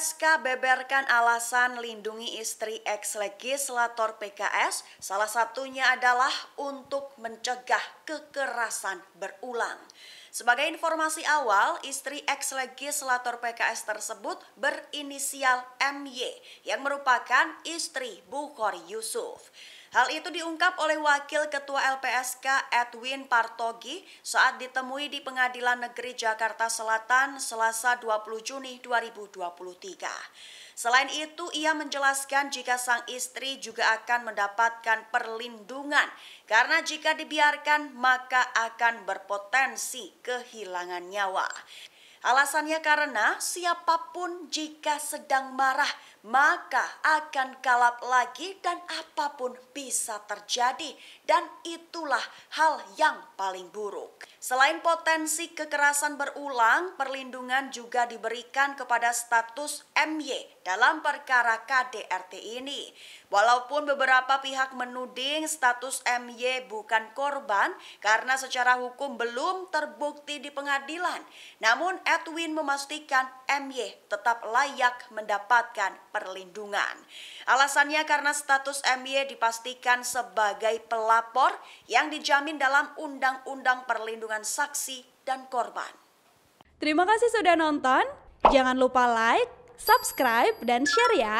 SK beberkan alasan lindungi istri ex-legislator PKS, salah satunya adalah untuk mencegah kekerasan berulang. Sebagai informasi awal, istri ex-legislator PKS tersebut berinisial MY yang merupakan istri Bukhari Yusuf. Hal itu diungkap oleh Wakil Ketua LPSK Edwin Partogi saat ditemui di Pengadilan Negeri Jakarta Selatan Selasa 20 Juni 2023. Selain itu, ia menjelaskan jika sang istri juga akan mendapatkan perlindungan karena jika dibiarkan maka akan berpotensi kehilangan nyawa. Alasannya karena siapapun jika sedang marah maka akan kalap lagi dan apapun bisa terjadi dan itulah hal yang paling buruk. Selain potensi kekerasan berulang, perlindungan juga diberikan kepada status MY dalam perkara KDRT ini. Walaupun beberapa pihak menuding status MY bukan korban karena secara hukum belum terbukti di pengadilan, namun Edwin memastikan MY tetap layak mendapatkan perlindungan. Alasannya karena status MY dipastikan sebagai pelapor yang dijamin dalam Undang-Undang Perlindungan Saksi dan Korban. Terima kasih sudah nonton. Jangan lupa like, subscribe, dan share ya.